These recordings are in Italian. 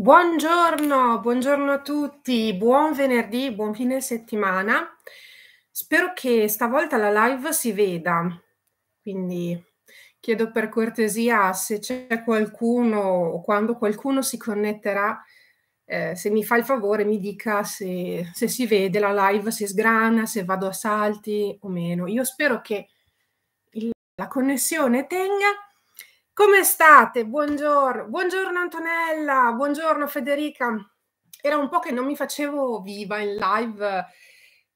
Buongiorno, buongiorno a tutti, buon venerdì, buon fine settimana. Spero che stavolta la live si veda, quindi chiedo per cortesia se c'è qualcuno o quando qualcuno si connetterà, eh, se mi fa il favore mi dica se, se si vede la live, se sgrana, se vado a salti o meno. Io spero che il, la connessione tenga come state? Buongiorno. Buongiorno Antonella, buongiorno Federica. Era un po' che non mi facevo viva in live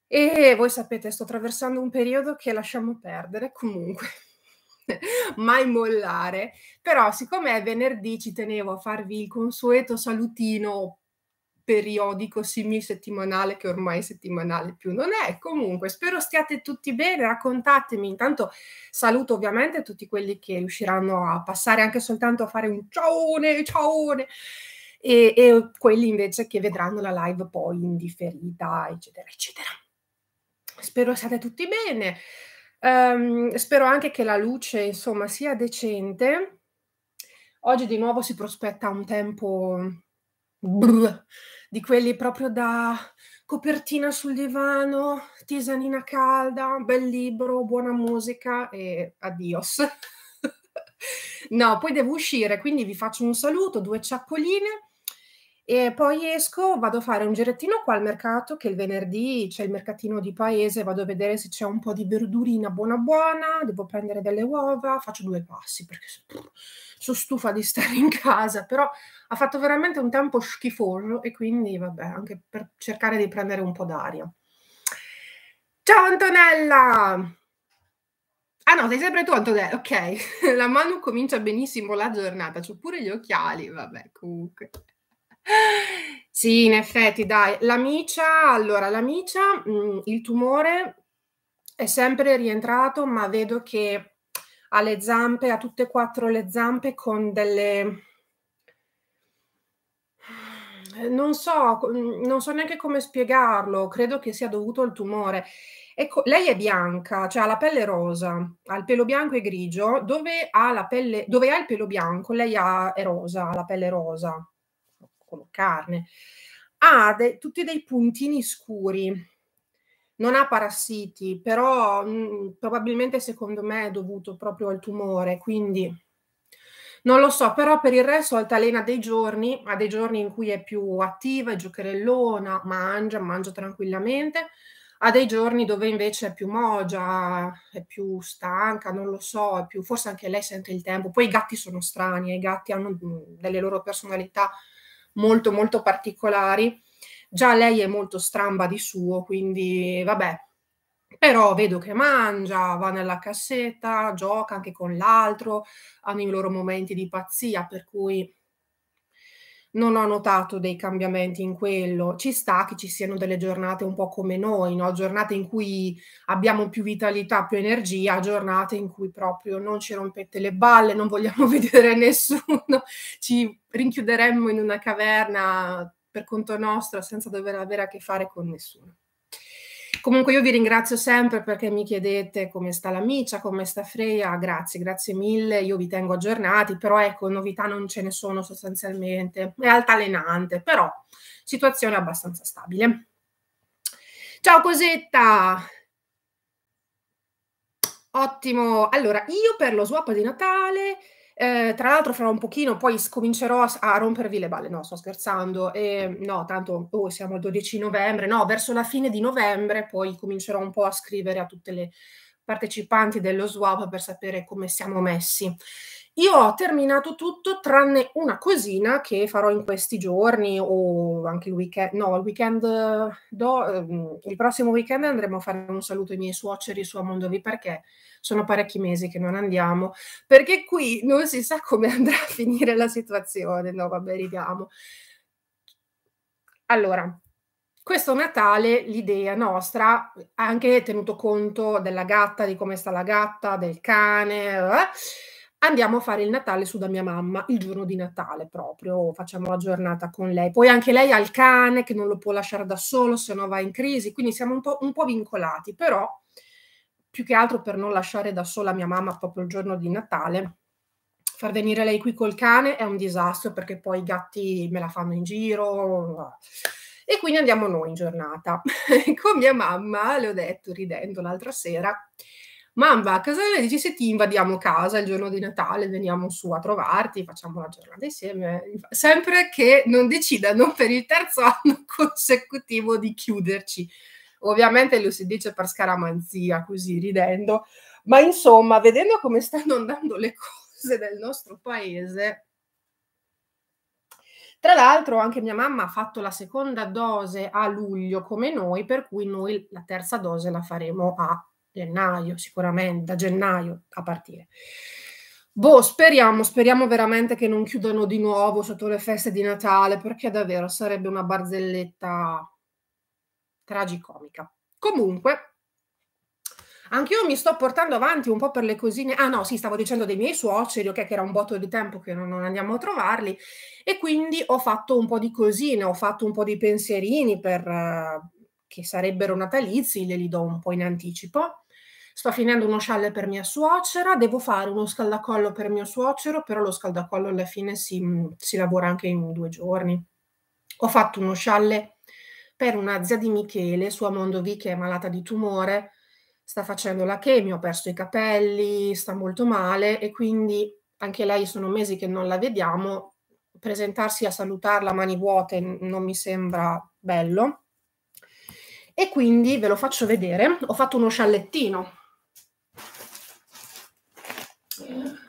e voi sapete, sto attraversando un periodo che lasciamo perdere comunque. mai mollare, però siccome è venerdì ci tenevo a farvi il consueto salutino periodico semisettimanale che ormai settimanale più non è. Comunque, spero stiate tutti bene, raccontatemi. Intanto saluto ovviamente tutti quelli che riusciranno a passare anche soltanto a fare un ciaone, ciaone. E, e quelli invece che vedranno la live poi in differita, eccetera, eccetera. Spero siate tutti bene. Um, spero anche che la luce, insomma, sia decente. Oggi di nuovo si prospetta un tempo brr, di quelli proprio da copertina sul divano, tisanina calda, bel libro, buona musica e addios. no, poi devo uscire, quindi vi faccio un saluto, due ciaccoline e poi esco, vado a fare un girettino qua al mercato, che il venerdì c'è il mercatino di paese, vado a vedere se c'è un po' di verdurina buona buona, devo prendere delle uova, faccio due passi perché sono stufa di stare in casa, però ha fatto veramente un tempo schifoso e quindi vabbè, anche per cercare di prendere un po' d'aria. Ciao Antonella! Ah no, sei sempre tu Antonella, ok. La mano comincia benissimo la giornata, c'ho pure gli occhiali, vabbè, comunque. Sì, in effetti, dai. La micia, allora, la micia, mh, mm, il tumore è sempre rientrato, ma vedo che ha le zampe, ha tutte e quattro le zampe con delle... Non so, non so neanche come spiegarlo, credo che sia dovuto al tumore. Ecco, lei è bianca, cioè ha la pelle rosa, ha il pelo bianco e grigio, dove ha, la pelle, dove ha il pelo bianco lei ha, è rosa, ha la pelle rosa, come carne, ha de- tutti dei puntini scuri, non ha parassiti, però mh, mm, probabilmente secondo me è dovuto proprio al tumore, quindi non lo so, però per il resto altalena dei giorni, ha dei giorni in cui è più attiva, è giocherellona, mangia, mangia tranquillamente, ha dei giorni dove invece è più mogia, è più stanca, non lo so, è più, forse anche lei sente il tempo. Poi i gatti sono strani, eh, i gatti hanno mm, delle loro personalità molto molto particolari. Già lei è molto stramba di suo, quindi vabbè. Però vedo che mangia, va nella cassetta, gioca anche con l'altro, hanno i loro momenti di pazzia, per cui non ho notato dei cambiamenti in quello. Ci sta che ci siano delle giornate un po' come noi, no? giornate in cui abbiamo più vitalità, più energia, giornate in cui proprio non ci rompete le balle, non vogliamo vedere nessuno, ci rinchiuderemmo in una caverna per conto nostro senza dover avere a che fare con nessuno. Comunque io vi ringrazio sempre perché mi chiedete come sta la Micia, come sta Freya, grazie, grazie mille, io vi tengo aggiornati, però ecco, novità non ce ne sono sostanzialmente, è altalenante, però situazione abbastanza stabile. Ciao Cosetta! Ottimo, allora io per lo swap di Natale eh, tra l'altro, fra un pochino poi comincerò a, a rompervi le balle. No, sto scherzando. E, ehm, no, tanto oh, siamo al 12 novembre. No, verso la fine di novembre poi comincerò un po' a scrivere a tutte le partecipanti dello swap per sapere come siamo messi. Io ho terminato tutto tranne una cosina che farò in questi giorni o anche il weekend, no, il weekend, do, ehm, il prossimo weekend andremo a fare un saluto ai miei suoceri su Amondovi perché sono parecchi mesi che non andiamo, perché qui non si sa come andrà a finire la situazione, no vabbè ridiamo. Allora, questo Natale l'idea nostra, anche tenuto conto della gatta, di come sta la gatta, del cane, eh, andiamo a fare il Natale su da mia mamma, il giorno di Natale proprio, facciamo la giornata con lei. Poi anche lei ha il cane che non lo può lasciare da solo, se no va in crisi, quindi siamo un po', un po vincolati, però più che altro per non lasciare da sola mia mamma proprio il giorno di Natale, far venire lei qui col cane è un disastro perché poi i gatti me la fanno in giro. E quindi andiamo noi in giornata. con mia mamma, le ho detto ridendo l'altra sera, mamma, cosa ne dici se ti invadiamo casa il giorno di Natale, veniamo su a trovarti, facciamo la giornata insieme, sempre che non decidano per il terzo anno consecutivo di chiuderci. Ovviamente lo si dice per scaramanzia, così ridendo, ma insomma, vedendo come stanno andando le cose nel nostro paese, tra l'altro anche mia mamma ha fatto la seconda dose a luglio come noi, per cui noi la terza dose la faremo a gennaio, sicuramente, da gennaio a partire. Boh, speriamo, speriamo veramente che non chiudano di nuovo sotto le feste di Natale, perché davvero sarebbe una barzelletta tragicomica. Comunque, anche io mi sto portando avanti un po' per le cosine. Ah no, sì, stavo dicendo dei miei suoceri, ok, che era un botto di tempo che non, non andiamo a trovarli. E quindi ho fatto un po' di cosine, ho fatto un po' di pensierini per, uh, che sarebbero natalizi, le li do un po' in anticipo sto finendo uno scialle per mia suocera, devo fare uno scaldacollo per mio suocero, però lo scaldacollo alla fine si, mm, si lavora anche in due giorni. Ho fatto uno scialle per una zia di Michele, sua Mondovi che è malata di tumore, sta facendo la chemio, ha perso i capelli, sta molto male e quindi anche lei sono mesi che non la vediamo, presentarsi a salutarla a mani vuote non mi sembra bello. E quindi ve lo faccio vedere, ho fatto uno sciallettino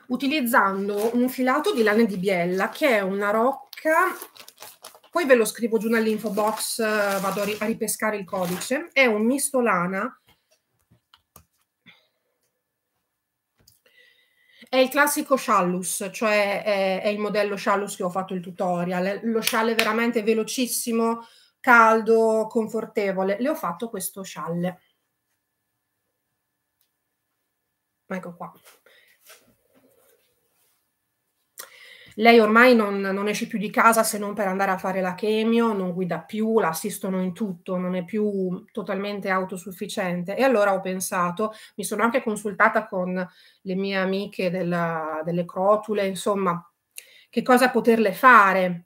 utilizzando un filato di lana di biella che è una rocca poi ve lo scrivo giù nell'info box, eh, vado a, ripescare il codice, è un misto lana, è il classico Shallus, cioè è, è il modello Shallus che ho fatto il tutorial, lo scialle veramente velocissimo, caldo, confortevole, le ho fatto questo scialle. Ecco qua. Lei ormai non, non, esce più di casa se non per andare a fare la chemio, non guida più, la assistono in tutto, non è più totalmente autosufficiente. E allora ho pensato, mi sono anche consultata con le mie amiche della, delle crotule, insomma, che cosa poterle fare.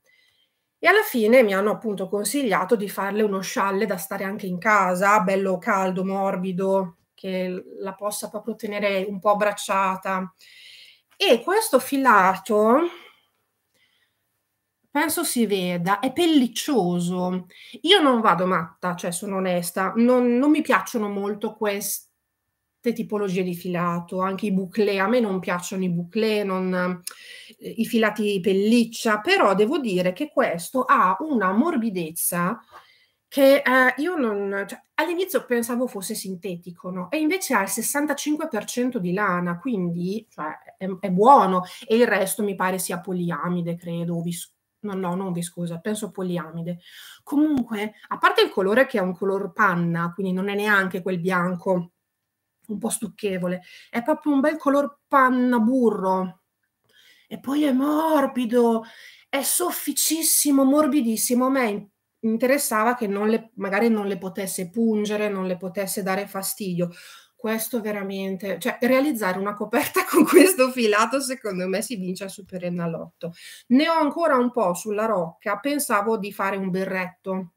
E alla fine mi hanno appunto consigliato di farle uno scialle da stare anche in casa, bello caldo, morbido, che la possa proprio tenere un po' abbracciata. E questo filato penso si veda, è pelliccioso. Io non vado matta, cioè sono onesta, non, non mi piacciono molto queste tipologie di filato, anche i bouclé, a me non piacciono i bouclé, non, eh, i filati pelliccia, però devo dire che questo ha una morbidezza che eh, io non... Cioè, all'inizio pensavo fosse sintetico, no? E invece ha il 65% di lana, quindi cioè, è, è, buono, e il resto mi pare sia poliamide, credo, o viscoso No, no, non vi scusa, penso poliamide. Comunque, a parte il colore che è un color panna, quindi non è neanche quel bianco un po' stucchevole, è proprio un bel color panna burro. E poi è morbido, è sofficissimo, morbidissimo. A me interessava che non le, magari non le potesse pungere, non le potesse dare fastidio questo veramente, cioè realizzare una coperta con questo filato secondo me si vince al superennalotto. Ne ho ancora un po' sulla rocca, pensavo di fare un berretto,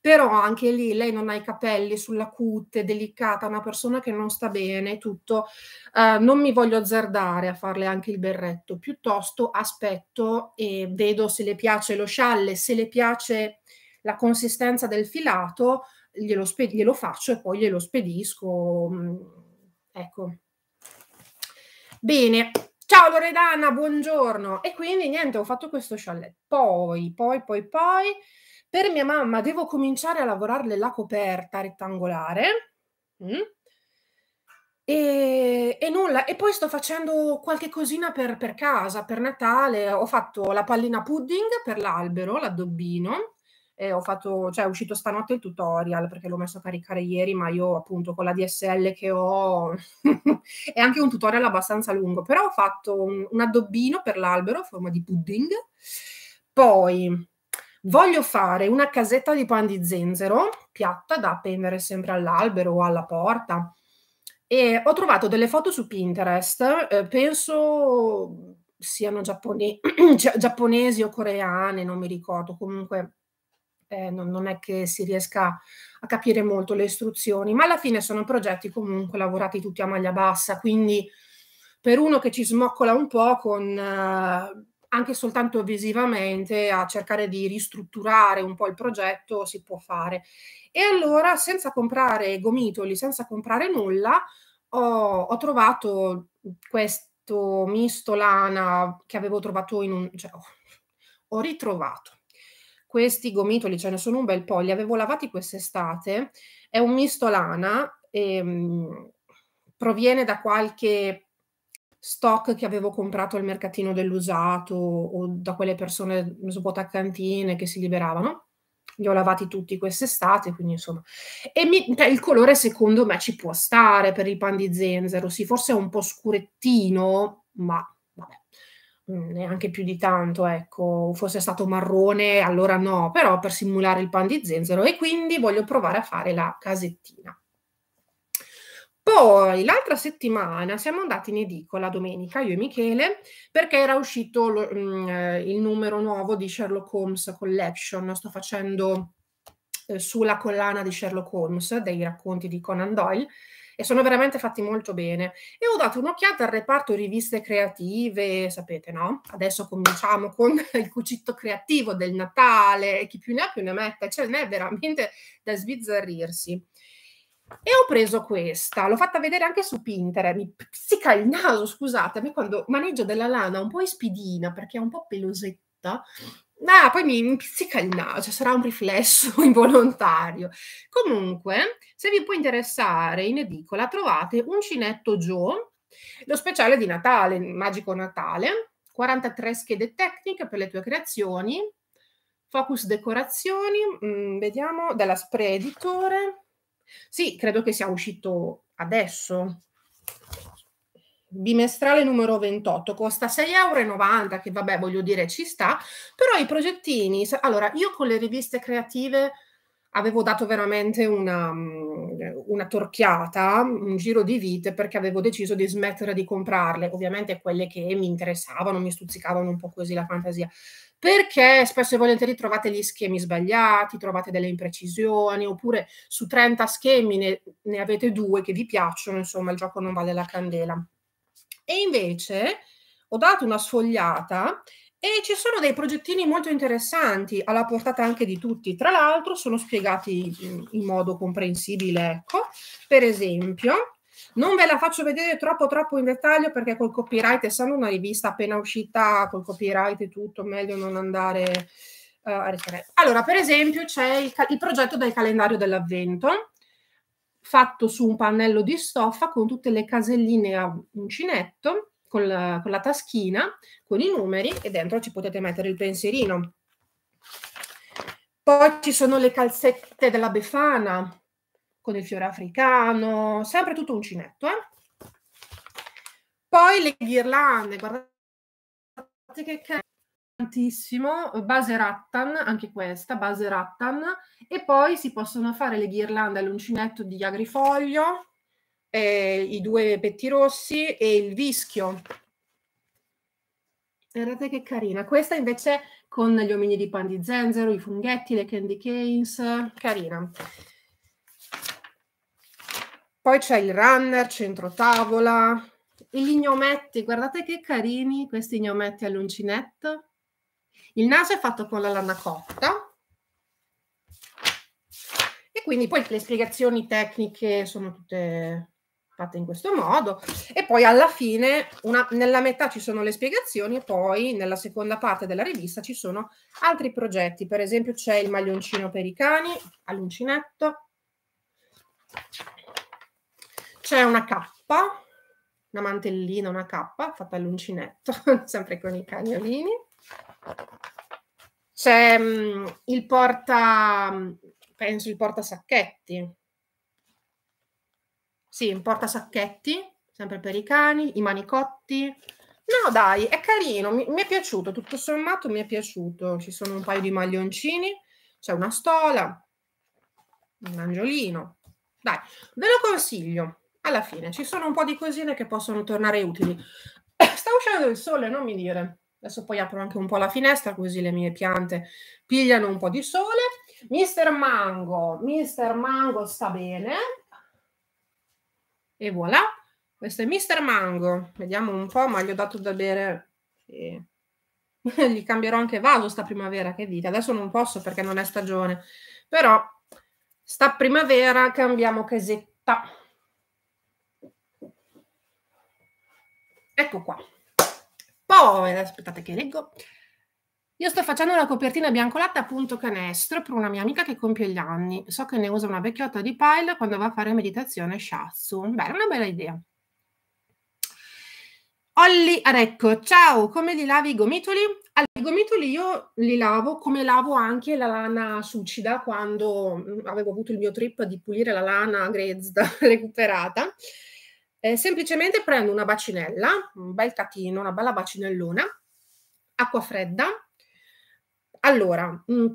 però anche lì lei non ha i capelli sulla cute, delicata, una persona che non sta bene, tutto. Eh, non mi voglio azzardare a farle anche il berretto, piuttosto aspetto e vedo se le piace lo scialle, se le piace la consistenza del filato, glielo, sped- glielo faccio e poi glielo spedisco. Mm, ecco. Bene, Ciao Loredana, buongiorno. E quindi niente, ho fatto questo chalet. Poi, poi, poi, poi, per mia mamma devo cominciare a lavorarle la coperta rettangolare. Mm. E, e, nulla, e poi sto facendo qualche cosina per, per, casa, per Natale. Ho fatto la pallina pudding per l'albero, l'addobbino eh, ho fatto, cioè è uscito stanotte il tutorial perché l'ho messo a caricare ieri, ma io appunto con la DSL che ho è anche un tutorial abbastanza lungo, però ho fatto un, un addobbino per l'albero a forma di pudding, poi voglio fare una casetta di pan di zenzero piatta da appendere sempre all'albero o alla porta. E ho trovato delle foto su Pinterest, eh, penso siano giappone- giapponesi o coreane, non mi ricordo, comunque eh, non, non, è che si riesca a capire molto le istruzioni, ma alla fine sono progetti comunque lavorati tutti a maglia bassa, quindi per uno che ci smoccola un po' con eh, anche soltanto visivamente a cercare di ristrutturare un po' il progetto si può fare. E allora senza comprare gomitoli, senza comprare nulla, ho, ho trovato questo misto lana che avevo trovato in un... Cioè, ho ritrovato questi gomitoli, ce ne sono un bel po', li avevo lavati quest'estate, è un misto lana, ehm, proviene da qualche stock che avevo comprato al mercatino dell'usato o da quelle persone svuotaccantine che si liberavano. Li ho lavati tutti quest'estate, quindi insomma. E mi, cioè, il colore secondo me ci può stare per il pan di zenzero, sì, forse è un po' scurettino, ma vabbè. Mm, neanche più di tanto, ecco, fosse stato marrone, allora no, però per simulare il pan di zenzero e quindi voglio provare a fare la casettina. Poi l'altra settimana siamo andati in edicola domenica, io e Michele, perché era uscito lo, mh, mm, eh, il numero nuovo di Sherlock Holmes Collection, sto facendo eh, sulla collana di Sherlock Holmes, dei racconti di Conan Doyle, e sono veramente fatti molto bene. E ho dato un'occhiata al reparto riviste creative, sapete no? Adesso cominciamo con il cucito creativo del Natale e chi più ne ha più ne metta, ce cioè, n'è veramente da sbizzarrirsi. E ho preso questa, l'ho fatta vedere anche su Pinterest, mi pizzica il naso, scusatemi, quando maneggio della lana un po' ispidina perché è un po' pelosetta, Ah, poi mi, mi pizzica il naso, cioè sarà un riflesso involontario. Comunque, se vi può interessare in edicola, trovate Uncinetto Joe, lo speciale di Natale, Magico Natale, 43 schede tecniche per le tue creazioni, focus decorazioni, mh, mm, vediamo, della Spreditore. Editore. Sì, credo che sia uscito adesso bimestrale numero 28 costa 6,90 euro, che vabbè voglio dire ci sta, però i progettini, allora io con le riviste creative avevo dato veramente una, mm, una torchiata, un giro di vite perché avevo deciso di smettere di comprarle, ovviamente quelle che mi interessavano, mi stuzzicavano un po' così la fantasia, perché spesso e volentieri trovate gli schemi sbagliati, trovate delle imprecisioni, oppure su 30 schemi ne, ne avete due che vi piacciono, insomma il gioco non vale la candela. E invece ho dato una sfogliata e ci sono dei progettini molto interessanti, alla portata anche di tutti. Tra l'altro sono spiegati in modo comprensibile, ecco. Per esempio, non ve la faccio vedere troppo troppo in dettaglio perché col copyright, essendo una rivista appena uscita, col copyright e tutto, meglio non andare uh, a ritornare. Allora, per esempio, c'è il, il progetto del calendario dell'avvento fatto su un pannello di stoffa con tutte le caselline a uncinetto, con la, con la taschina, con i numeri e dentro ci potete mettere il pensierino. Poi ci sono le calzette della Befana con il fiore africano, sempre tutto uncinetto. Eh? Poi le ghirlande, guardate che carino tantissimo, base rattan, anche questa, base rattan, e poi si possono fare le ghirlande all'uncinetto di agrifoglio, eh, i due petti rossi e il vischio. Guardate che carina. Questa invece con gli omini di pan di zenzero, i funghetti, le candy canes, carina. Poi c'è il runner, centro tavola, gli gnometti, guardate che carini questi gnometti all'uncinetto. Il naso è fatto con la lana cotta e quindi poi le spiegazioni tecniche sono tutte fatte in questo modo e poi alla fine una, nella metà ci sono le spiegazioni e poi nella seconda parte della rivista ci sono altri progetti per esempio c'è il maglioncino per i cani all'uncinetto c'è una cappa una mantellina una cappa fatta all'uncinetto sempre con i cagnolini c'è mm, il porta, mm, penso il porta sacchetti. Sì, il porta sacchetti, sempre per i cani, i manicotti. No, dai, è carino, mi, mi, è piaciuto, tutto sommato mi è piaciuto. Ci sono un paio di maglioncini, c'è una stola, un angiolino. Dai, ve lo consiglio. Alla fine ci sono un po' di cosine che possono tornare utili. Sta uscendo il sole, non mi dire. Adesso poi apro anche un po' la finestra così le mie piante pigliano un po' di sole. Mister Mango, Mister Mango sta bene. E voilà, questo è Mister Mango. Vediamo un po', ma gli ho dato da bere. Sì. gli cambierò anche vaso sta primavera, che dite? Adesso non posso perché non è stagione. Però sta primavera cambiamo casetta. Ecco qua. Oh, aspettate che leggo. Io sto facendo una copertina biancolata a punto canestro per una mia amica che compie gli anni. So che ne usa una vecchiotta di pile quando va a fare meditazione shatsu. Beh, è una bella idea. Olli Arecco, ciao, come li lavi i gomitoli? Allora, i gomitoli io li lavo come lavo anche la lana succida quando mm, avevo avuto il mio trip di pulire la lana grezza recuperata. Eh, semplicemente prendo una bacinella, un bel catino, una bella bacinellona, acqua fredda. Allora, mh, mm,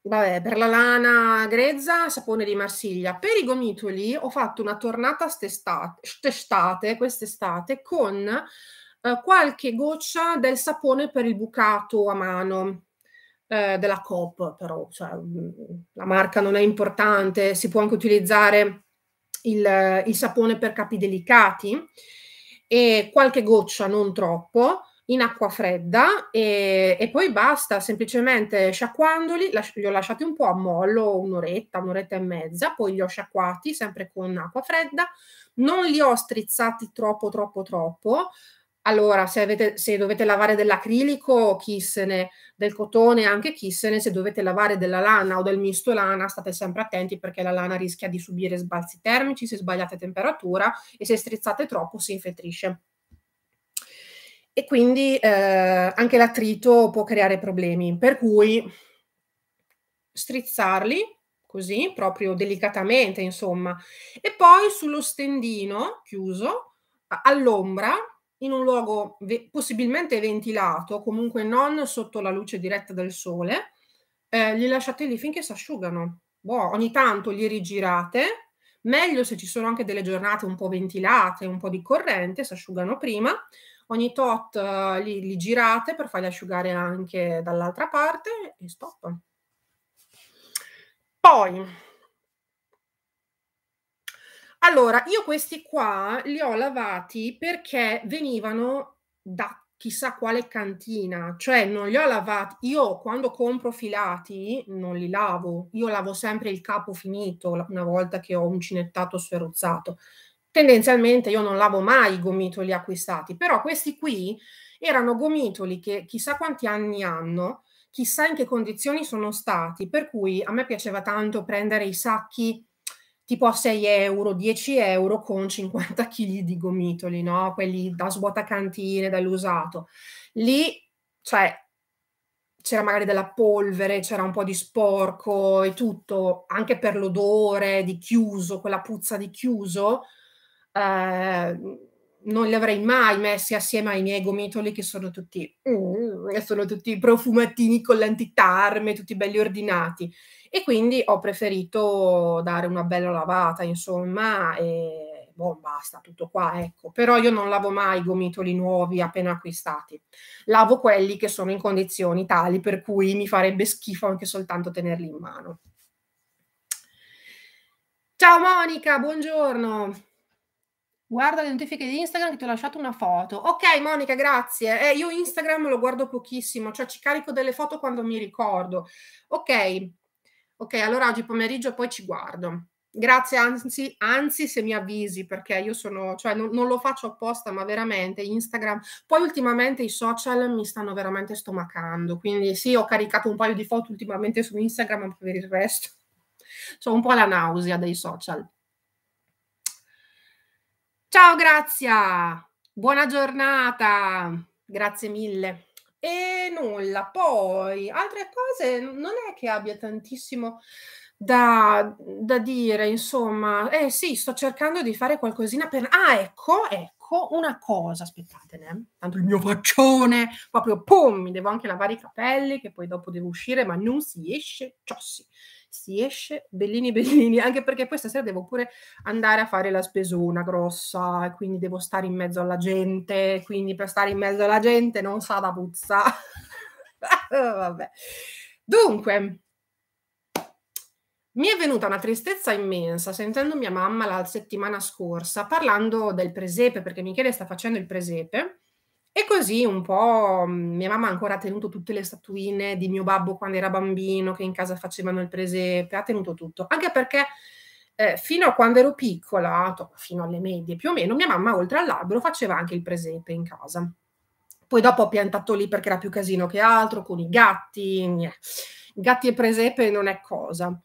vabbè, per la lana grezza, sapone di Marsiglia. Per i gomitoli ho fatto una tornata quest'estate, quest'estate con eh, qualche goccia del sapone per il bucato a mano. Eh, della Coop, però cioè, mm, la marca non è importante, si può anche utilizzare il, il sapone per capi delicati e qualche goccia, non troppo, in acqua fredda e, e poi basta, semplicemente sciacquandoli, li ho lasciati un po' a mollo, un'oretta, un'oretta e mezza, poi li ho sciacquati sempre con acqua fredda, non li ho strizzati troppo, troppo, troppo, allora, se, avete, se, dovete lavare dell'acrilico, chissene, del cotone, anche chissene, se dovete lavare della lana o del misto lana, state sempre attenti perché la lana rischia di subire sbalzi termici se sbagliate temperatura e se strizzate troppo si infettisce. E quindi eh, anche l'attrito può creare problemi, per cui strizzarli così, proprio delicatamente, insomma, e poi sullo stendino chiuso all'ombra in un luogo ve- possibilmente ventilato, comunque non sotto la luce diretta del sole, eh, li lasciate lì finché si asciugano. Boh, ogni tanto li rigirate, meglio se ci sono anche delle giornate un po' ventilate, un po' di corrente, si asciugano prima, ogni tot uh, li, li, girate per farli asciugare anche dall'altra parte e stop. Poi, allora, io questi qua li ho lavati perché venivano da chissà quale cantina, cioè non li ho lavati. Io quando compro filati non li lavo, io lavo sempre il capo finito una volta che ho uncinettato sferruzzato. Tendenzialmente io non lavo mai i gomitoli acquistati, però questi qui erano gomitoli che chissà quanti anni hanno, chissà in che condizioni sono stati, per cui a me piaceva tanto prendere i sacchi tipo a 6 euro, 10 euro con 50 kg di gomitoli, no? Quelli da svuotacantine, dall'usato. Lì, cioè, c'era magari della polvere, c'era un po' di sporco e tutto, anche per l'odore di chiuso, quella puzza di chiuso, eh, non li avrei mai messi assieme ai miei gomitoli che sono tutti, mm, sono tutti profumatini con l'antitarme, tutti belli ordinati e quindi ho preferito dare una bella lavata, insomma, e boh, basta, tutto qua, ecco. Però io non lavo mai gomitoli nuovi appena acquistati. Lavo quelli che sono in condizioni tali per cui mi farebbe schifo anche soltanto tenerli in mano. Ciao Monica, buongiorno. Guarda le notifiche di Instagram che ti ho lasciato una foto. Ok Monica, grazie. Eh, io Instagram lo guardo pochissimo, cioè ci carico delle foto quando mi ricordo. Ok, ok, allora oggi pomeriggio poi ci guardo. Grazie, anzi, anzi se mi avvisi, perché io sono, cioè non, non, lo faccio apposta, ma veramente Instagram. Poi ultimamente i social mi stanno veramente stomacando, quindi sì, ho caricato un paio di foto ultimamente su Instagram, ma per il resto sono un po' la nausea dei social. Ciao, Grazia, buona giornata, grazie mille. E nulla, poi altre cose non è che abbia tantissimo da, da dire, insomma, eh sì, sto cercando di fare qualcosina per... Ah, ecco, ecco, una cosa, aspettatene, eh. tanto il mio faccione, proprio pum, mi devo anche lavare i capelli, che poi dopo devo uscire, ma non si esce, ciossi. Cioè, si esce bellini bellini, anche perché poi stasera devo pure andare a fare la spesona grossa, quindi devo stare in mezzo alla gente, quindi per stare in mezzo alla gente non sa da puzza. Vabbè. Dunque, mi è venuta una tristezza immensa sentendo mia mamma la settimana scorsa parlando del presepe, perché Michele sta facendo il presepe e così un po' mm, mia mamma ha ancora tenuto tutte le statuine di mio babbo quando era bambino, che in casa facevano il presepe, ha tenuto tutto. Anche perché eh, fino a quando ero piccola, fino alle medie più o meno, mia mamma oltre all'albero faceva anche il presepe in casa. Poi dopo ho piantato lì perché era più casino che altro, con i gatti, gatti e presepe non è cosa.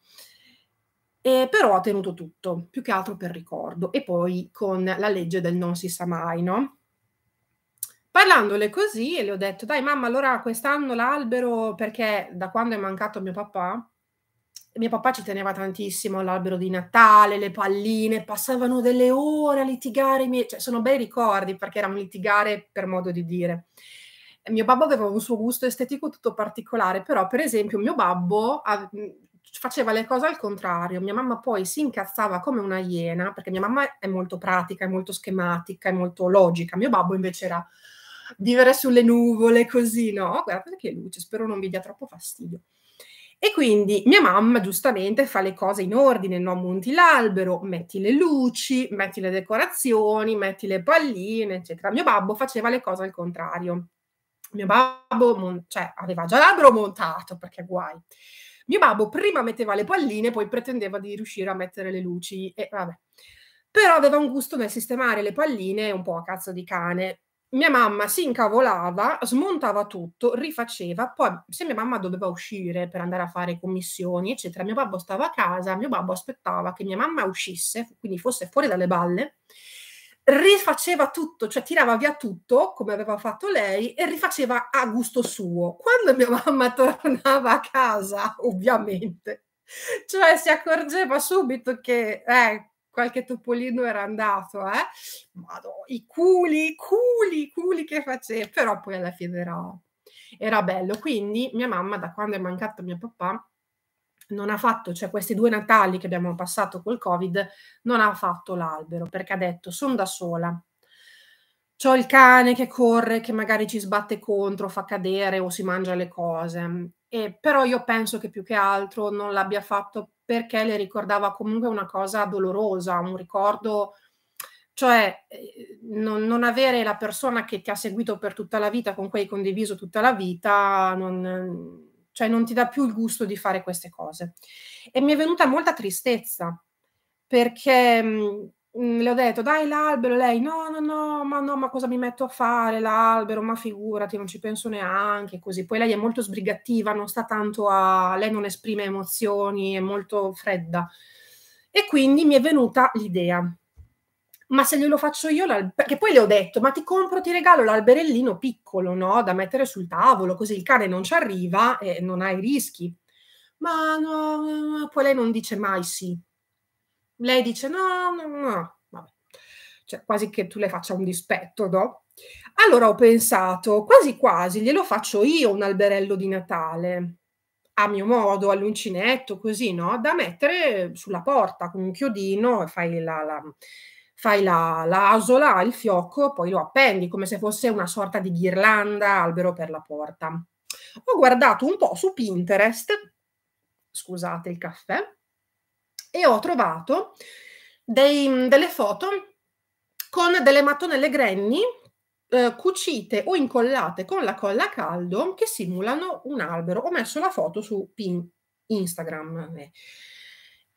E però ho tenuto tutto, più che altro per ricordo. E poi con la legge del non si sa mai, no? Parlandole così e le ho detto, dai mamma, allora quest'anno l'albero, perché da quando è mancato mio papà, mio papà ci teneva tantissimo all'albero di Natale, le palline, passavano delle ore a litigare, miei... cioè, sono bei ricordi perché era un litigare per modo di dire. Mio babbo aveva un suo gusto estetico tutto particolare, però per esempio mio babbo faceva le cose al contrario, mia mamma poi si incazzava come una iena, perché mia mamma è molto pratica, è molto schematica, è molto logica, mio babbo invece era vivere sulle nuvole così, no? Guardate che luce, spero non vi dia troppo fastidio. E quindi mia mamma giustamente fa le cose in ordine, no? Monti l'albero, metti le luci, metti le decorazioni, metti le palline, eccetera. Mio babbo faceva le cose al contrario. Mio babbo mon- cioè, aveva già l'albero montato perché guai. Mio babbo prima metteva le palline, poi pretendeva di riuscire a mettere le luci e vabbè. Però aveva un gusto nel sistemare le palline un po' a cazzo di cane mia mamma si incavolava, smontava tutto, rifaceva, poi se mia mamma doveva uscire per andare a fare commissioni, eccetera, mio babbo stava a casa, mio babbo aspettava che mia mamma uscisse, quindi fosse fuori dalle balle, rifaceva tutto, cioè tirava via tutto come aveva fatto lei e rifaceva a gusto suo. Quando mia mamma tornava a casa, ovviamente, cioè si accorgeva subito che eh, qualche topolino era andato, eh? Madonna, i culi, i culi, i culi che faceva, però poi alla fine era, era bello. Quindi mia mamma, da quando è mancato mio papà, non ha fatto, cioè questi due Natali che abbiamo passato col Covid, non ha fatto l'albero perché ha detto sono da sola, C'ho il cane che corre, che magari ci sbatte contro, fa cadere o si mangia le cose. E, però io penso che più che altro non l'abbia fatto perché le ricordava comunque una cosa dolorosa, un ricordo cioè eh, non, non, avere la persona che ti ha seguito per tutta la vita, con cui hai condiviso tutta la vita, non, cioè non ti dà più il gusto di fare queste cose. E mi è venuta molta tristezza perché mm, Mm, le ho detto dai l'albero, lei no, no, no, ma no, ma cosa mi metto a fare l'albero, ma figurati, non ci penso neanche, così. Poi lei è molto sbrigativa, non sta tanto a... lei non esprime emozioni, è molto fredda. E quindi mi è venuta l'idea, ma se glielo faccio io, perché poi le ho detto, ma ti compro, ti regalo l'alberellino piccolo, no? Da mettere sul tavolo, così il cane non ci arriva e non hai rischi. Ma no, poi lei non dice mai sì lei dice no, no, no, vabbè. Cioè, quasi che tu le faccia un dispetto, no? Allora ho pensato, quasi quasi glielo faccio io un alberello di Natale, a mio modo, all'uncinetto, così, no? Da mettere sulla porta con un chiodino e fai la, la fai la, l'asola, il fiocco, poi lo appendi come se fosse una sorta di ghirlanda, albero per la porta. Ho guardato un po' su Pinterest, scusate il caffè, e ho trovato dei, delle foto con delle mattonelle granny eh, cucite o incollate con la colla a caldo che simulano un albero. Ho messo la foto su Instagram. Eh.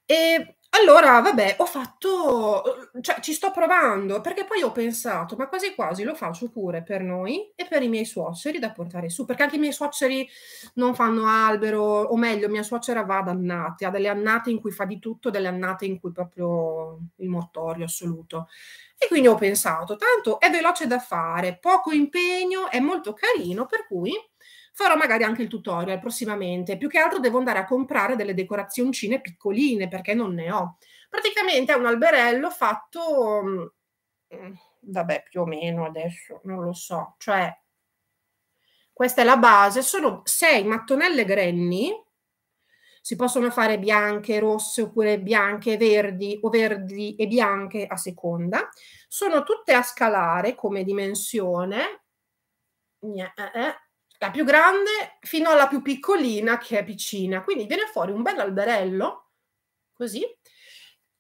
E allora vabbè, ho fatto uhm, cioè ci sto provando, perché poi ho pensato: "Ma quasi quasi lo faccio pure per noi e per i miei suoceri da portare su", perché anche i miei suoceri non fanno albero, o meglio mia suocera va ad annate, ha delle annate in cui fa di tutto, delle annate in cui proprio il mortorio assoluto. E quindi ho pensato: tanto è veloce da fare, poco impegno, è molto carino, per cui Farò magari anche il tutorial prossimamente. Più che altro devo andare a comprare delle decorazioncine piccoline perché non ne ho. Praticamente è un alberello fatto, mm, vabbè, più o meno adesso, non lo so. Cioè, questa è la base, sono sei mattonelle grenni si possono fare bianche, rosse oppure bianche verdi o verdi e bianche a seconda. Sono tutte a scalare come dimensione. Eh, eh la più grande fino alla più piccolina che è piccina. Quindi viene fuori un bel alberello, così.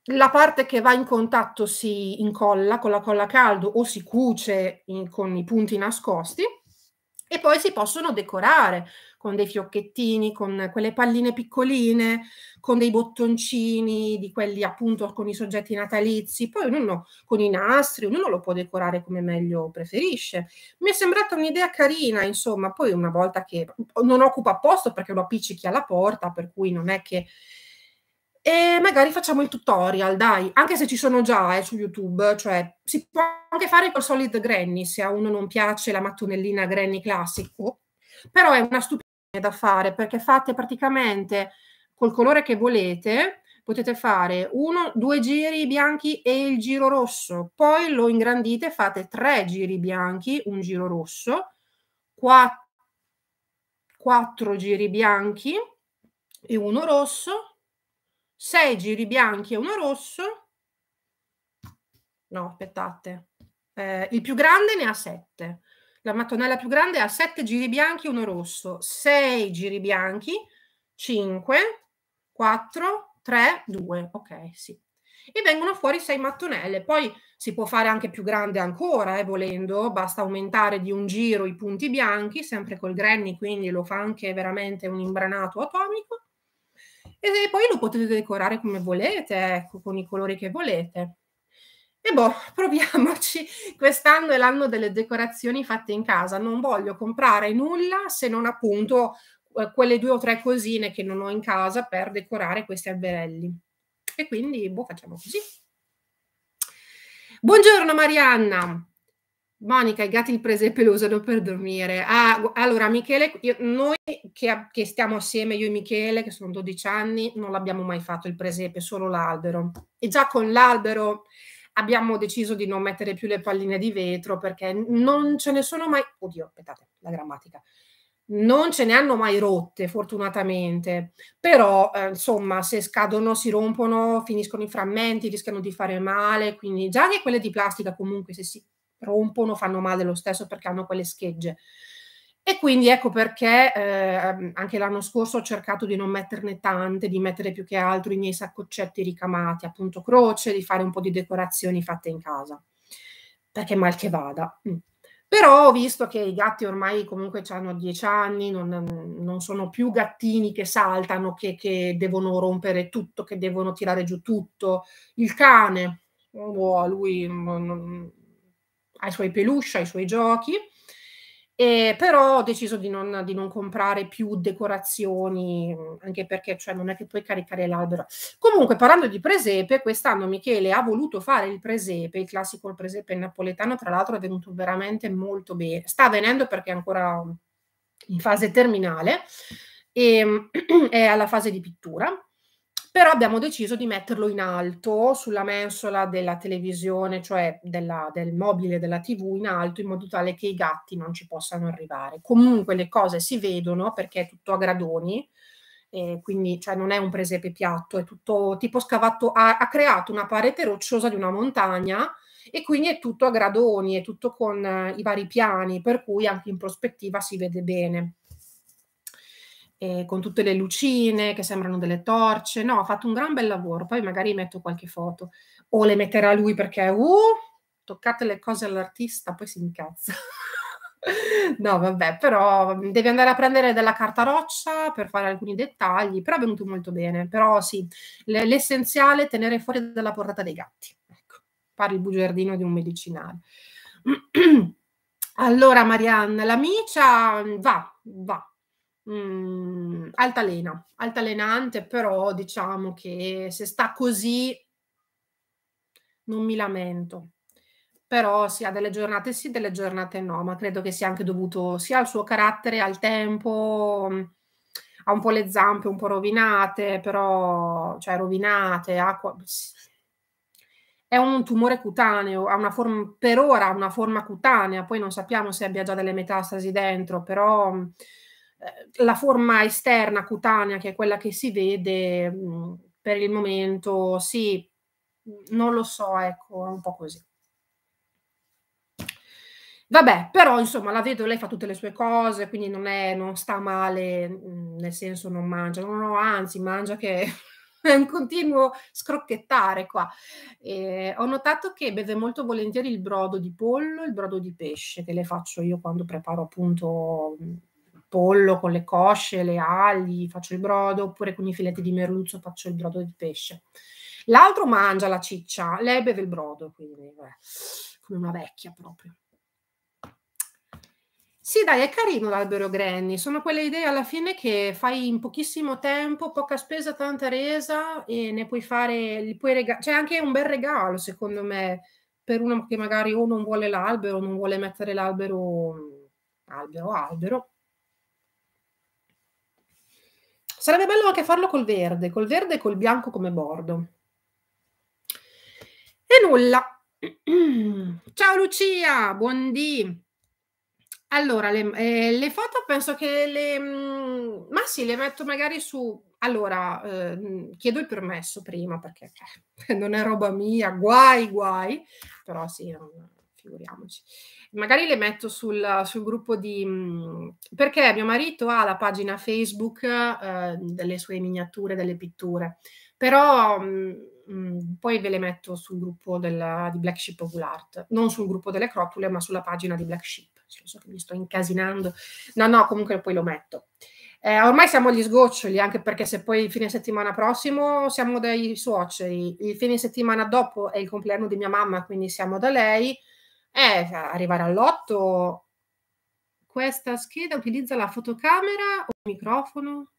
La parte che va in contatto si incolla con la colla a caldo o si cuce in, con i punti nascosti e poi si possono decorare con dei fiocchettini, con quelle palline piccoline, con dei bottoncini di quelli appunto con i soggetti natalizi, poi ognuno con i nastri, ognuno lo può decorare come meglio preferisce. Mi è sembrata un'idea carina, insomma, poi una volta che non occupa posto perché lo appiccichi alla porta, per cui non è che e magari facciamo il tutorial, dai, anche se ci sono già eh, su YouTube, cioè si può anche fare col Solid Granny se a uno non piace la mattonellina Granny classico, però è una stupida da fare perché fate praticamente col colore che volete, potete fare uno, due giri bianchi e il giro rosso, poi lo ingrandite, fate tre giri bianchi, un giro rosso, quattro, quattro giri bianchi e uno rosso, sei giri bianchi e uno rosso, no, aspettate, eh, il più grande ne ha sette, la mattonella più grande ha sette giri bianchi e uno rosso, sei giri bianchi, 5, 4, 3, 2, ok, sì. E vengono fuori 6 mattonelle, poi si può fare anche più grande ancora, eh, volendo, basta aumentare di un giro i punti bianchi, sempre col granny, quindi lo fa anche veramente un imbranato atomico. E poi lo potete decorare come volete, ecco, con i colori che volete. E boh, proviamoci. Quest'anno è l'anno delle decorazioni fatte in casa. Non voglio comprare nulla se non appunto quelle due o tre cosine che non ho in casa per decorare questi alberelli. E quindi, boh, facciamo così. Buongiorno Marianna. Monica, i gatti il presepe lo usano per dormire. Ah, allora, Michele, io, noi che, che, stiamo assieme, io e Michele, che sono 12 anni, non l'abbiamo mai fatto il presepe, solo l'albero. E già con l'albero abbiamo deciso di non mettere più le palline di vetro perché non ce ne sono mai. Oddio, aspettate, la grammatica non ce ne hanno mai rotte, fortunatamente, però eh, insomma, se scadono, si rompono, finiscono in frammenti, rischiano di fare male, quindi già che quelle di plastica comunque se si rompono fanno male lo stesso perché hanno quelle schegge. E quindi ecco perché eh, ehm, anche l'anno scorso ho cercato di non metterne tante, di mettere più che altro i miei saccoccetti ricamati, appunto croce, di fare un po' di decorazioni fatte in casa, perché mal che vada. Mm. Però ho visto che i gatti ormai comunque hanno dieci anni, non, non, sono più gattini che saltano, che, che, devono rompere tutto, che devono tirare giù tutto. Il cane, oh, lui non, mm, non, ha i suoi peluche, ha i suoi giochi. E eh, però ho deciso di non, di non, comprare più decorazioni, anche perché cioè, non è che puoi caricare l'albero. Comunque, parlando di presepe, quest'anno Michele ha voluto fare il presepe, il classico presepe napoletano, tra l'altro è venuto veramente molto bene. Sta venendo perché è ancora in fase terminale e ehm, è alla fase di pittura però abbiamo deciso di metterlo in alto sulla mensola della televisione, cioè della, del mobile della TV in alto, in modo tale che i gatti non ci possano arrivare. Comunque le cose si vedono perché è tutto a gradoni, eh, quindi cioè, non è un presepe piatto, è tutto tipo scavato, ha, ha, creato una parete rocciosa di una montagna e quindi è tutto a gradoni, è tutto con eh, i vari piani, per cui anche in prospettiva si vede bene eh, con tutte le lucine che sembrano delle torce. No, ha fatto un gran bel lavoro, poi magari metto qualche foto o le metterà lui perché, uh, toccate le cose all'artista, poi si incazza. no, vabbè, però devi andare a prendere della carta roccia per fare alcuni dettagli, però è venuto molto bene. Però sì, l'essenziale è tenere fuori dalla portata dei gatti. Ecco, parli il bugiardino di un medicinale. allora, Marianna, l'amicia va, va, mh, mm, altalena, altalenante, però diciamo che se sta così non mi lamento. Però si ha delle giornate sì, delle giornate no, ma credo che sia anche dovuto sia al suo carattere, al tempo, mm, ha un po' le zampe un po' rovinate, però, cioè rovinate, acqua... È un tumore cutaneo, ha una forma, per ora ha una forma cutanea, poi non sappiamo se abbia già delle metastasi dentro, però mm, eh, la forma esterna cutanea, che è quella che si vede, mm, per il momento sì, non lo so, ecco, è un po' così. Vabbè, però insomma la vedo, lei fa tutte le sue cose, quindi non, è, non sta male, mm, nel senso non mangia, no, no, anzi mangia che è un continuo scrocchettare qua. Eh, ho notato che beve molto volentieri il brodo di pollo, e il brodo di pesce che le faccio io quando preparo appunto pollo con le cosce, le ali, faccio il brodo, oppure con i filetti di merluzzo faccio il brodo di pesce. L'altro mangia la ciccia, lei beve il brodo, quindi beh, come una vecchia proprio. Sì, dai, è carino l'albero Granny. Sono quelle idee alla fine che fai in pochissimo tempo, poca spesa, tanta resa e ne puoi fare, puoi regalare. C'è anche un bel regalo, secondo me, per uno che magari o non vuole l'albero, non vuole mettere l'albero, mm, albero, albero, Sarebbe bello anche farlo col verde, col verde e col bianco come bordo. E nulla. Ciao Lucia, buondì. Allora, le, eh, le, foto penso che le... Mm, ma sì, le metto magari su... Allora, eh, chiedo il permesso prima perché eh, non è roba mia, guai, guai. Però sì, non, figuriamoci. Magari le metto sul, sul gruppo di... Mhmm, perché mio marito ha la pagina Facebook eh, delle sue miniature, delle pitture, però mh, mhmm, mhmm, poi ve le metto sul gruppo della, di Black Sheep of Art, non sul gruppo delle crotule, ma sulla pagina di Black Sheep. Cioè, so che mi sto incasinando. No, no, comunque poi lo metto. Eh, ormai siamo agli sgoccioli, anche perché se poi il fine settimana prossimo siamo dai suoceri, il fine settimana dopo è il compleanno di mia mamma, quindi siamo da lei, eh, arrivare all'otto. questa scheda utilizza la fotocamera o il microfono?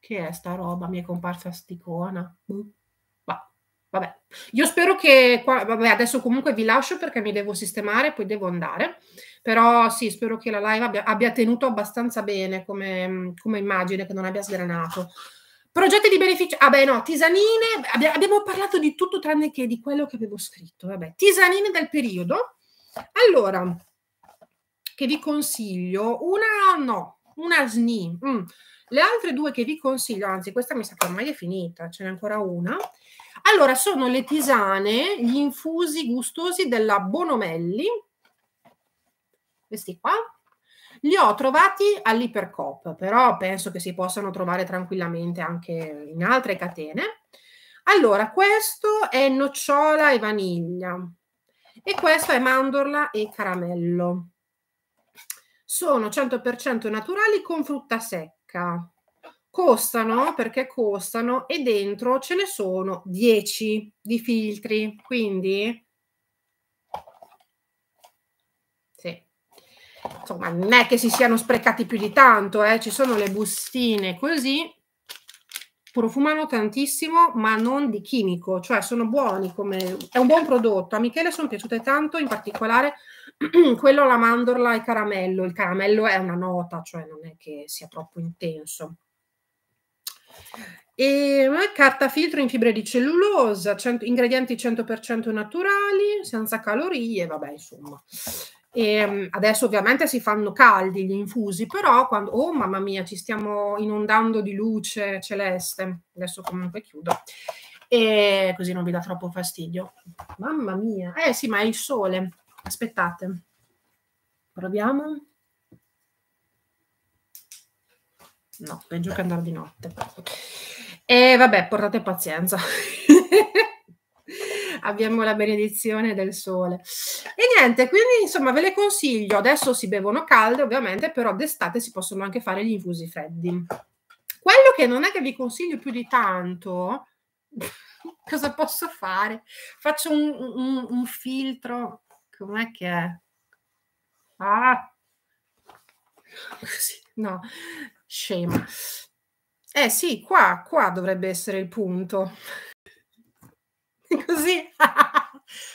Che è sta roba? Mi è comparsa sticona. Uh, va, vabbè, io spero che... Qua, vabbè, adesso comunque vi lascio perché mi devo sistemare, poi devo andare. Però sì, spero che la live abbia, abbia tenuto abbastanza bene come, come immagine, che non abbia sgranato. Progetti di beneficio, ah beh no, tisanine, abbi- abbiamo parlato di tutto tranne che di quello che avevo scritto, vabbè, tisanine del periodo. Allora, che vi consiglio, una no, una SNI, mm. le altre due che vi consiglio, anzi questa mi sa che ormai è finita, ce n'è ancora una. Allora, sono le tisane, gli infusi gustosi della Bonomelli, questi qua, li ho trovati all'Ipercop, però penso che si possano trovare tranquillamente anche in altre catene. Allora, questo è nocciola e vaniglia e questo è mandorla e caramello. Sono 100% naturali con frutta secca. Costano perché costano e dentro ce ne sono 10 di filtri, quindi insomma, non è che si siano sprecati più di tanto, eh? ci sono le bustine così, profumano tantissimo, ma non di chimico, cioè sono buoni come è un buon prodotto. A Michele sono piaciute tanto, in particolare quello alla mandorla e caramello. Il caramello è una nota, cioè non è che sia troppo intenso. E eh, carta filtro in fibre di cellulosa, cento, ingredienti 100% naturali, senza calorie, vabbè, insomma. E ehm, adesso ovviamente si fanno caldi gli infusi, però quando, oh mamma mia, ci stiamo inondando di luce celeste. Adesso comunque chiudo. E così non vi dà troppo fastidio. Mamma mia. Eh sì, ma è il sole. Aspettate. Proviamo. No, peggio che andare di notte. E vabbè, portate pazienza. abbiamo la benedizione del sole. E niente, quindi insomma ve le consiglio, adesso si bevono calde ovviamente, però d'estate si possono anche fare gli infusi freddi. Quello che non è che vi consiglio più di tanto, cosa posso fare? Faccio un, un, un filtro, com'è che è? Ah, no, scema. Eh sì, qua, qua dovrebbe essere il punto. così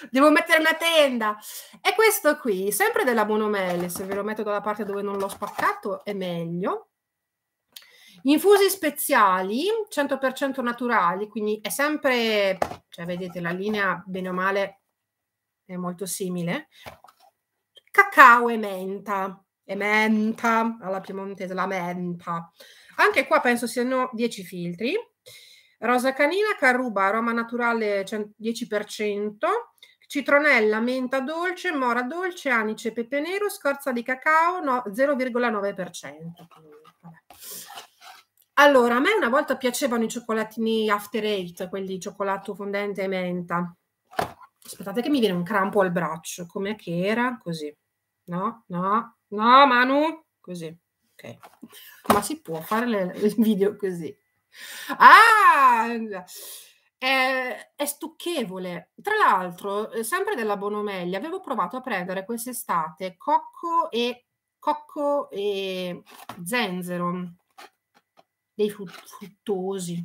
devo mettere una tenda. E questo qui, sempre della monomele, se ve lo metto dalla parte dove non l'ho spaccato è meglio. Infusi speziali, 100% naturali, quindi è sempre, cioè vedete la linea bene o male è molto simile. Cacao e menta, e menta alla piemontese, la menta. Anche qua penso siano 10 filtri Rosa canina, carruba, aroma naturale 10%, citronella, menta dolce, mora dolce, anice, pepe nero, scorza di cacao no, 0,9%. Allora, a me una volta piacevano i cioccolatini after eight, quelli cioccolato fondente e menta. Aspettate che mi viene un crampo al braccio, com'è che era? Così. No, no, no, Manu, così. Ok. Ma si può fare il video così. Ah! È, eh, è, stucchevole. Tra l'altro, eh, sempre della Bonomelli, avevo provato a prendere quest'estate cocco e, cocco e zenzero, dei fruttosi,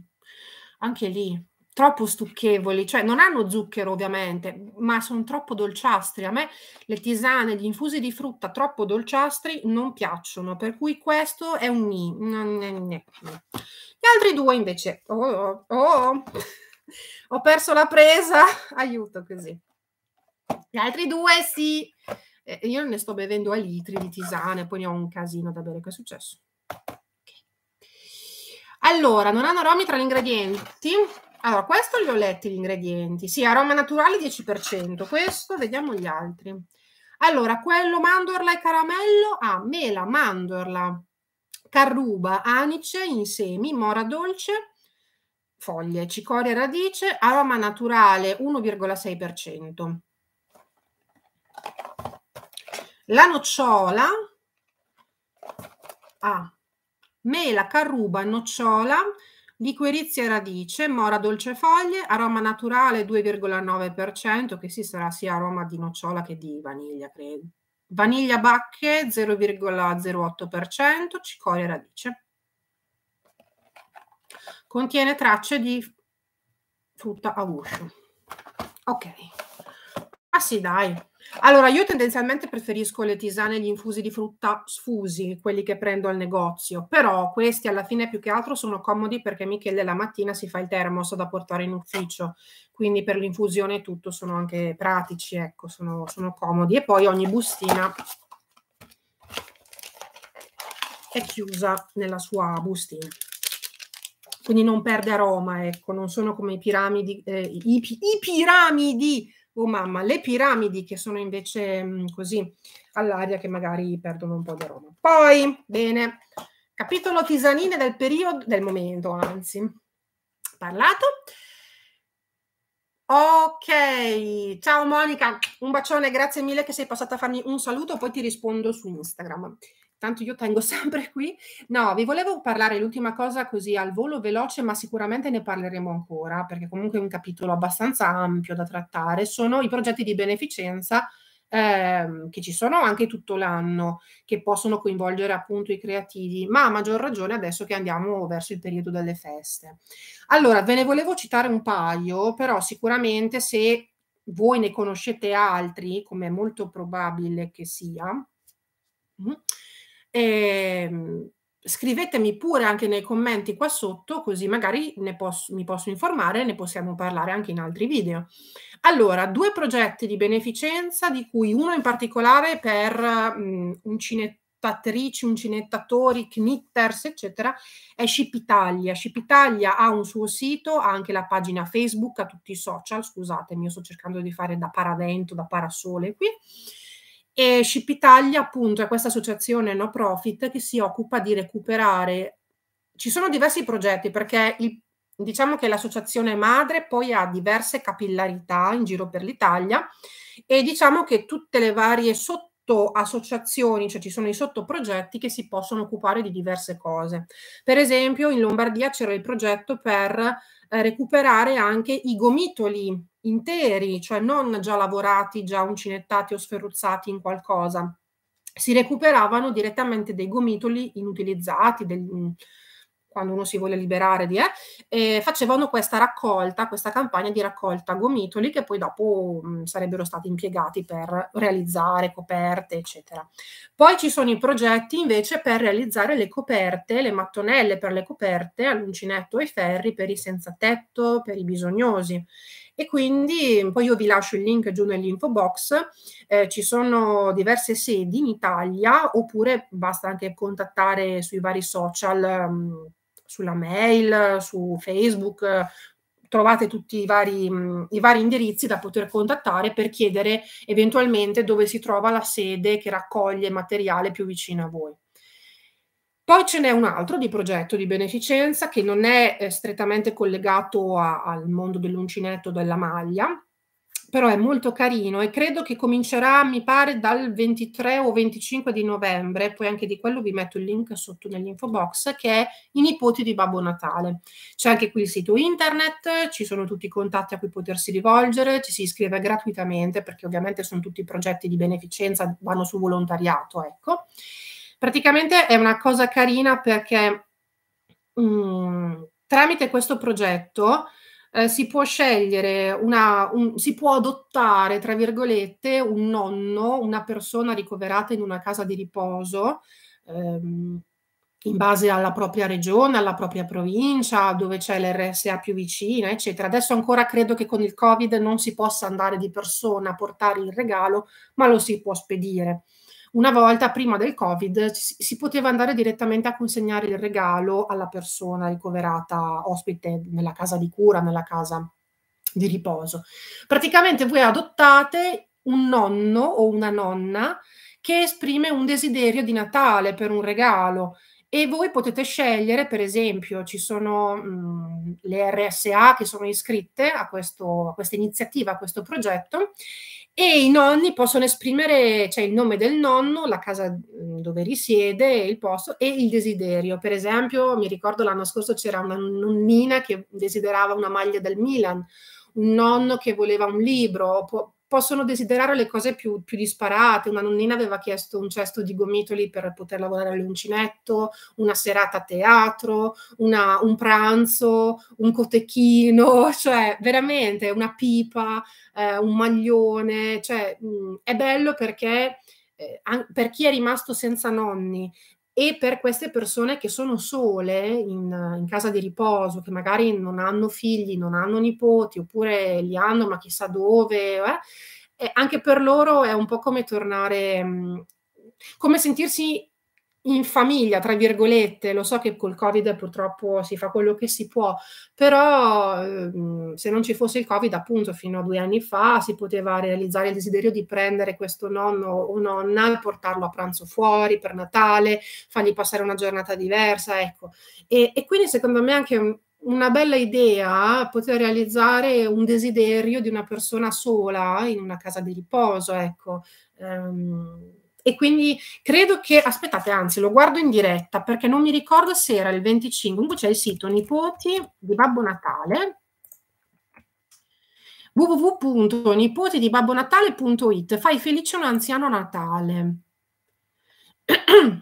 anche lì troppo stucchevoli, cioè non hanno zucchero ovviamente, ma sono troppo dolciastri. A me le tisane, gli infusi di frutta troppo dolciastri non piacciono, per cui questo è un ni. Gli altri due invece, oh, oh, oh, oh. ho perso la presa, aiuto così. Gli altri due sì, eh, io ne sto bevendo a litri di tisane, poi ne ho un casino da bere, che è successo? Allora, non hanno aromi tra gli ingredienti, allora, questo li ho letti gli ingredienti. Sì, aroma naturale 10%. Questo, vediamo gli altri. Allora, quello mandorla e caramello ha ah, mela, mandorla, carruba, anice, insemi, mora dolce, foglie, cicoria radice, aroma naturale 1,6%. La nocciola ha ah, mela, carruba, nocciola, liquirizia radice, mora dolce foglie, aroma naturale 2,9%, che sì sarà sia aroma di nocciola che di vaniglia, credo. Vaniglia bacche 0,08%, cicoria radice. Contiene tracce di frutta a guscio. Ok. Ah sì, dai. Allora, io tendenzialmente preferisco le tisane e gli infusi di frutta sfusi, quelli che prendo al negozio, però questi alla fine più che altro sono comodi perché Michele la mattina si fa il termos da portare in ufficio, quindi per l'infusione e tutto sono anche pratici, ecco, sono, sono comodi. E poi ogni bustina è chiusa nella sua bustina quindi non perde aroma, ecco, non sono come i piramidi, eh, i, i, piramidi oh mamma, le piramidi che sono invece mh, mhmm, così all'aria che magari perdono un po' di aroma. Poi, bene, capitolo tisanine del periodo, del momento anzi, parlato. Ok, ciao Monica, un bacione, grazie mille che sei passata a farmi un saluto, poi ti rispondo su Instagram tanto io tengo sempre qui. No, vi volevo parlare l'ultima cosa così al volo veloce, ma sicuramente ne parleremo ancora, perché comunque è un capitolo abbastanza ampio da trattare, sono i progetti di beneficenza ehm, che ci sono anche tutto l'anno, che possono coinvolgere appunto i creativi, ma a maggior ragione adesso che andiamo verso il periodo delle feste. Allora, ve ne volevo citare un paio, però sicuramente se voi ne conoscete altri, come è molto probabile che sia, mm, e, ehm, scrivetemi pure anche nei commenti qua sotto, così magari posso, mi posso informare e ne possiamo parlare anche in altri video. Allora, due progetti di beneficenza, di cui uno in particolare per mh, mhmm, uncinettatrici, uncinettatori, knitters, eccetera, è Ship Italia. Ship Italia ha un suo sito, ha anche la pagina Facebook, ha tutti i social, scusatemi, io sto cercando di fare da paravento, da parasole qui e Ship Italia, appunto, è questa associazione no profit che si occupa di recuperare. Ci sono diversi progetti perché il, diciamo che l'associazione madre poi ha diverse capillarità in giro per l'Italia e diciamo che tutte le varie sottoassociazioni, cioè ci sono i sottoprogetti che si possono occupare di diverse cose. Per esempio, in Lombardia c'era il progetto per eh, recuperare anche i gomitoli interi, cioè non già lavorati, già uncinettati o sferruzzati in qualcosa. Si recuperavano direttamente dei gomitoli inutilizzati, del, mm, quando uno si vuole liberare di, eh, facevano questa raccolta, questa campagna di raccolta gomitoli che poi dopo mh, mm, sarebbero stati impiegati per realizzare coperte, eccetera. Poi ci sono i progetti invece per realizzare le coperte, le mattonelle per le coperte all'uncinetto e ai ferri per i senza tetto, per i bisognosi. E quindi mm, poi io vi lascio il link giù nell'info box, eh, ci sono diverse sedi in Italia oppure basta anche contattare sui vari social, mm, sulla mail, su Facebook, trovate tutti i vari, mm, i vari, indirizzi da poter contattare per chiedere eventualmente dove si trova la sede che raccoglie materiale più vicino a voi. Poi ce n'è un altro di progetto di beneficenza che non è eh, strettamente collegato a, al mondo dell'uncinetto della maglia, però è molto carino e credo che comincerà, mi pare, dal 23 o 25 di novembre, poi anche di quello vi metto il link sotto nell'info box, che è I nipoti di Babbo Natale. C'è anche qui il sito internet, ci sono tutti i contatti a cui potersi rivolgere, ci si iscrive gratuitamente perché ovviamente sono tutti progetti di beneficenza, vanno su volontariato, ecco. Praticamente è una cosa carina perché mh, mm, tramite questo progetto eh, si può scegliere, una, un, si può adottare, tra virgolette, un nonno, una persona ricoverata in una casa di riposo. Ehm, in base alla propria regione, alla propria provincia, dove c'è l'RSA più vicina, eccetera. Adesso ancora credo che con il Covid non si possa andare di persona a portare il regalo, ma lo si può spedire. Una volta, prima del Covid, si poteva andare direttamente a consegnare il regalo alla persona ricoverata ospite nella casa di cura, nella casa di riposo. Praticamente voi adottate un nonno o una nonna che esprime un desiderio di Natale per un regalo e voi potete scegliere, per esempio, ci sono mh, mm, le RSA che sono iscritte a, questo, a questa iniziativa, a questo progetto e i nonni possono esprimere cioè, il nome del nonno, la casa dove risiede, il posto e il desiderio. Per esempio, mi ricordo l'anno scorso c'era una nonnina che desiderava una maglia del Milan, un nonno che voleva un libro, possono desiderare le cose più, più, disparate. Una nonnina aveva chiesto un cesto di gomitoli per poter lavorare all'uncinetto, una serata a teatro, una, un pranzo, un cotechino, cioè veramente una pipa, eh, un maglione. Cioè, mh, mm, è bello perché eh, per chi è rimasto senza nonni e per queste persone che sono sole in, in, casa di riposo, che magari non hanno figli, non hanno nipoti, oppure li hanno ma chissà dove, eh, eh anche per loro è un po' come tornare, mm, come sentirsi in famiglia, tra virgolette, lo so che col Covid purtroppo si fa quello che si può, però ehm, se non ci fosse il Covid, appunto, fino a due anni fa si poteva realizzare il desiderio di prendere questo nonno o nonna e portarlo a pranzo fuori per Natale, fargli passare una giornata diversa, ecco. E, e quindi secondo me anche una bella idea poter realizzare un desiderio di una persona sola in una casa di riposo, ecco. Um, e quindi credo che, aspettate, anzi lo guardo in diretta perché non mi ricordo se era il 25, comunque c'è il sito Nipoti di Babbo Natale www.nipotidibabonatale.it fai felice un anziano Natale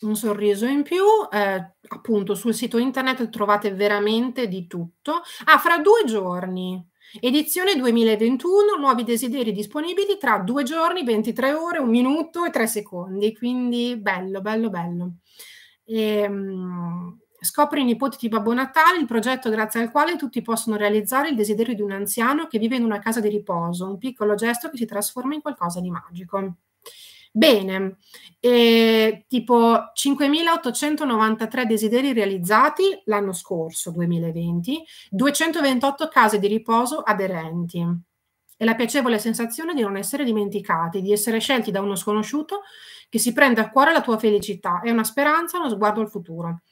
un sorriso in più eh, appunto sul sito internet trovate veramente di tutto ah fra due giorni Edizione 2021, nuovi desideri disponibili tra due giorni, 23 ore, un minuto e tre secondi. Quindi bello, bello, bello. E, um, Scopri i nipoti di Babbo Natale, il progetto grazie al quale tutti possono realizzare il desiderio di un anziano che vive in una casa di riposo, un piccolo gesto che si trasforma in qualcosa di magico. Bene, eh, tipo 5.893 desideri realizzati l'anno scorso, 2020, 228 case di riposo aderenti e la piacevole sensazione di non essere dimenticati, di essere scelti da uno sconosciuto che si prende a cuore la tua felicità. e una speranza, uno sguardo al futuro.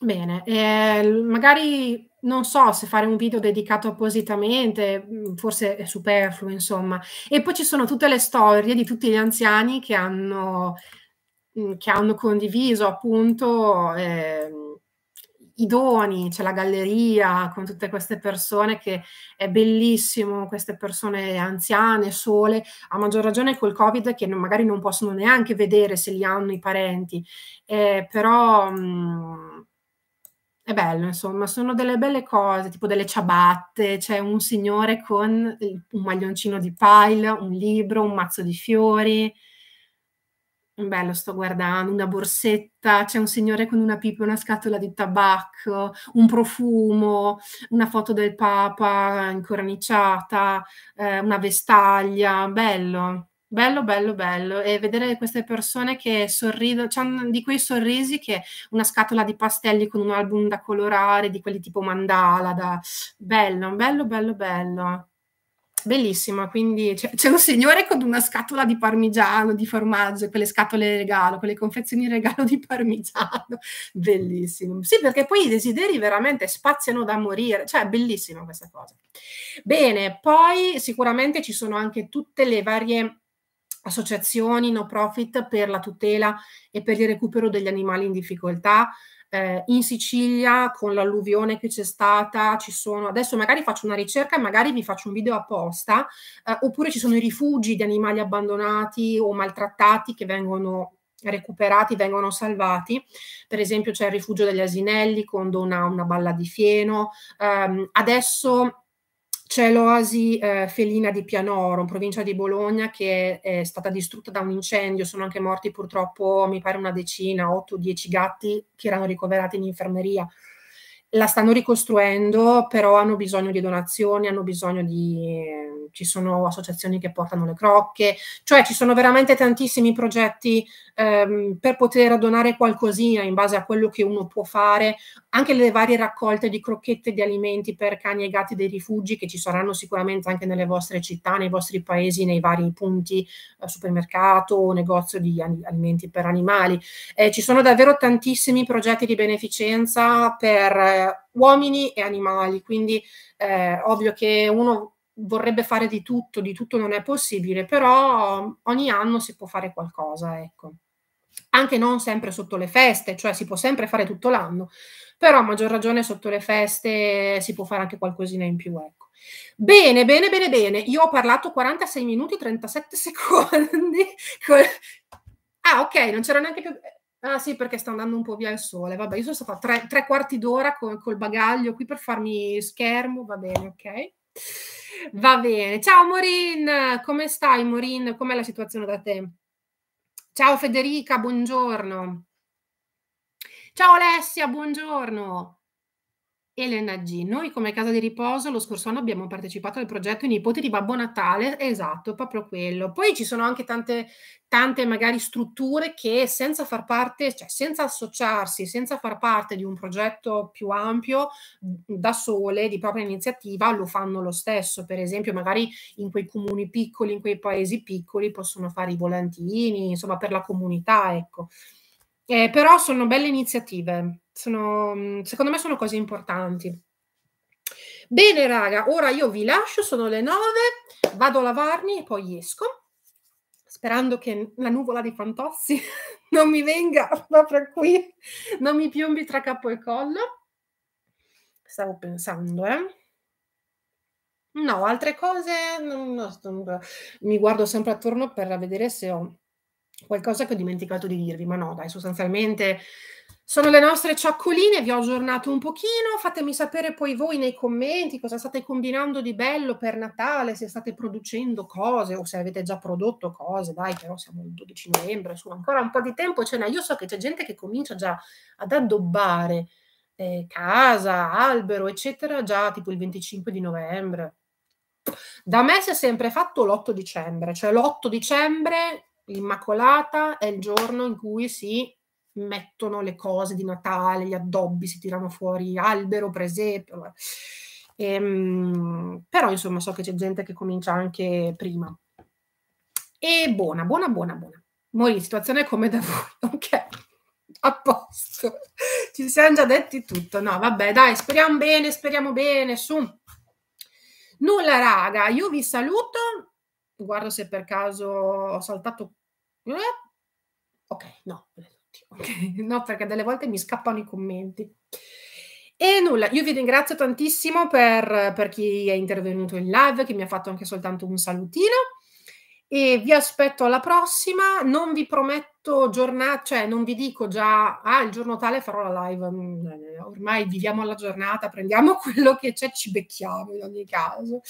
Bene, eh, magari non so se fare un video dedicato appositamente, mm, forse è superfluo, insomma. E poi ci sono tutte le storie di tutti gli anziani che hanno, mm, che hanno condiviso appunto eh, i doni, c'è la galleria con tutte queste persone che è bellissimo, queste persone anziane, sole, a maggior ragione col Covid che non, magari non possono neanche vedere se li hanno i parenti, eh, però... Mh, mm, è bello, insomma, sono delle belle cose, tipo delle ciabatte, c'è un signore con un maglioncino di pile, un libro, un mazzo di fiori. Bello, sto guardando, una borsetta, c'è un signore con una pipa, una scatola di tabacco, un profumo, una foto del Papa incorniciata, eh, una vestaglia, bello. Bello, bello, bello. E vedere queste persone che sorridono, cioè di quei sorrisi che una scatola di pastelli con un album da colorare, di quelli tipo mandala, da... bello, bello, bello, bello. Bellissima, quindi c'è, un signore con una scatola di parmigiano, di formaggio, quelle scatole regalo, quelle confezioni regalo di parmigiano, bellissimo. Sì, perché poi i desideri veramente spaziano da morire, cioè è bellissima questa cosa. Bene, poi sicuramente ci sono anche tutte le varie associazioni no profit per la tutela e per il recupero degli animali in difficoltà. Eh, in Sicilia, con l'alluvione che c'è stata, ci sono, adesso magari faccio una ricerca, e magari vi faccio un video apposta, eh, oppure ci sono i rifugi di animali abbandonati o maltrattati che vengono recuperati, vengono salvati. Per esempio c'è il rifugio degli asinelli con una, una balla di fieno. Um, adesso c'è l'oasi eh, felina di Pianoro, provincia di Bologna, che è, è, stata distrutta da un incendio. Sono anche morti purtroppo, mi pare, una decina, 8-10 gatti che erano ricoverati in infermeria la stanno ricostruendo, però hanno bisogno di donazioni, hanno bisogno di... ci sono associazioni che portano le crocche, cioè ci sono veramente tantissimi progetti ehm, per poter donare qualcosina in base a quello che uno può fare, anche le varie raccolte di crocchette di alimenti per cani e gatti dei rifugi che ci saranno sicuramente anche nelle vostre città, nei vostri paesi, nei vari punti eh, supermercato, negozio di alimenti per animali. Eh, ci sono davvero tantissimi progetti di beneficenza per eh, eh, uomini e animali, quindi eh, ovvio che uno vorrebbe fare di tutto, di tutto non è possibile, però ogni anno si può fare qualcosa, ecco. Anche non sempre sotto le feste, cioè si può sempre fare tutto l'anno, però a maggior ragione sotto le feste si può fare anche qualcosina in più, ecco. Bene, bene, bene, bene. Io ho parlato 46 minuti e 37 secondi. ah, ok, non c'era neanche più Ah sì, perché sta andando un po' via il sole. Vabbè, io sono stata tre, tre quarti d'ora con, col bagaglio qui per farmi schermo, va bene, ok? Va bene. Ciao Morin, come stai Morin? Com'è la situazione da te? Ciao Federica, buongiorno. Ciao Alessia, buongiorno. Elena G. Noi come casa di riposo lo scorso anno abbiamo partecipato al progetto I nipoti di Babbo Natale, esatto, proprio quello. Poi ci sono anche tante, tante magari strutture che senza far parte, cioè senza associarsi, senza far parte di un progetto più ampio da sole, di propria iniziativa, lo fanno lo stesso. Per esempio, magari in quei comuni piccoli, in quei paesi piccoli possono fare i volantini, insomma per la comunità, ecco. Eh, però sono belle iniziative, sono, mm, secondo me sono cose importanti. Bene raga, ora io vi lascio, sono le nove, vado a lavarmi e poi esco sperando che la nuvola di Fantozzi non mi venga proprio qui, non mi piombi tra capo e collo. Stavo pensando, eh. No, altre cose, non, non, mi guardo sempre attorno per vedere se ho qualcosa che ho dimenticato di dirvi, ma no, dai, sostanzialmente sono le nostre ciaccoline, vi ho aggiornato un pochino, fatemi sapere poi voi nei commenti cosa state combinando di bello per Natale, se state producendo cose o se avete già prodotto cose, dai, però siamo il 12 novembre, su ancora un po' di tempo ce n'è, io so che c'è gente che comincia già ad addobbare eh, casa, albero, eccetera, già tipo il 25 di novembre. Da me si è sempre fatto l'8 dicembre, cioè l'8 dicembre L'Immacolata è il giorno in cui si mettono le cose di Natale, gli addobbi, si tirano fuori albero, presepe. Ehm, però insomma so che c'è gente che comincia anche prima. E buona, buona, buona, buona. Morì, situazione come da voi, ok? A posto. Ci siamo già detti tutto. No, vabbè, dai, speriamo bene, speriamo bene, su. Nulla, raga, io vi saluto guardo se per caso ho saltato... Eh, ok, no, okay. no, perché delle volte mi scappano i commenti. E nulla, io vi ringrazio tantissimo per, per, chi è intervenuto in live, che mi ha fatto anche soltanto un salutino. E vi aspetto alla prossima. Non vi prometto giornata, cioè non vi dico già, ah, il giorno tale farò la live. Mm, ormai viviamo la giornata, prendiamo quello che c'è, ci becchiamo in ogni caso.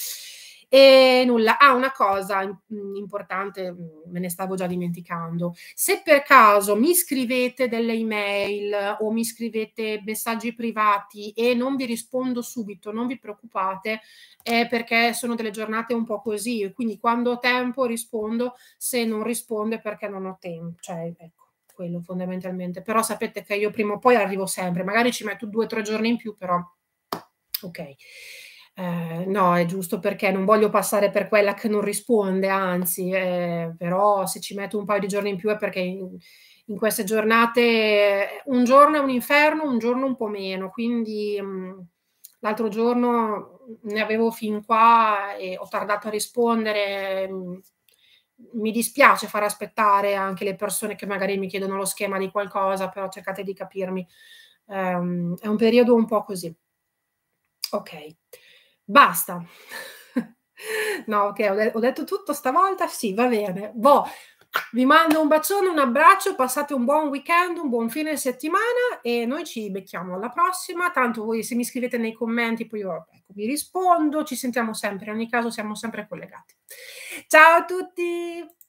E nulla, ah, una cosa mm, importante, mm, me ne stavo già dimenticando. Se per caso mi scrivete delle email o mi scrivete messaggi privati e non vi rispondo subito, non vi preoccupate, è perché sono delle giornate un po' così. Quindi quando ho tempo rispondo, se non rispondo è perché non ho tempo. Cioè, ecco, quello fondamentalmente. Però sapete che io prima o poi arrivo sempre, magari ci metto due o tre giorni in più, però ok. Eh, no, è giusto perché non voglio passare per quella che non risponde, anzi, eh, però se ci metto un paio di giorni in più è perché in, in queste giornate un giorno è un inferno, un giorno un po' meno, quindi mh, mm, l'altro giorno ne avevo fin qua e ho tardato a rispondere. Mm, mi dispiace far aspettare anche le persone che magari mi chiedono lo schema di qualcosa, però cercate di capirmi. Um, è un periodo un po' così. Ok. Basta. no, ok, ho, de ho, detto tutto stavolta, sì, va bene. Boh, vi mando un bacione, un abbraccio, passate un buon weekend, un buon fine settimana e noi ci becchiamo alla prossima. Tanto voi se mi scrivete nei commenti poi io ecco, vi rispondo, ci sentiamo sempre, in ogni caso siamo sempre collegati. Ciao a tutti!